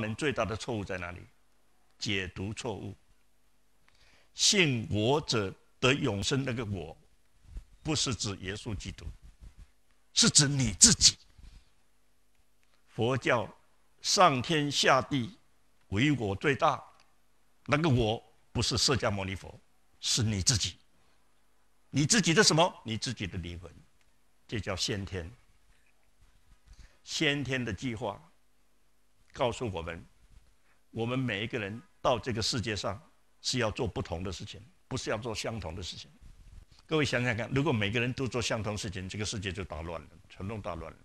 人最大的错误在哪里？解读错误。信我者得永生，那个我，不是指耶稣基督，是指你自己。佛教上天下地唯我最大，那个我不是释迦牟尼佛，是你自己。你自己的什么？你自己的灵魂，这叫先天。先天的计划。告诉我们，我们每一个人到这个世界上是要做不同的事情，不是要做相同的事情。各位想想看，如果每个人都做相同事情，这个世界就大乱了，全都大乱了。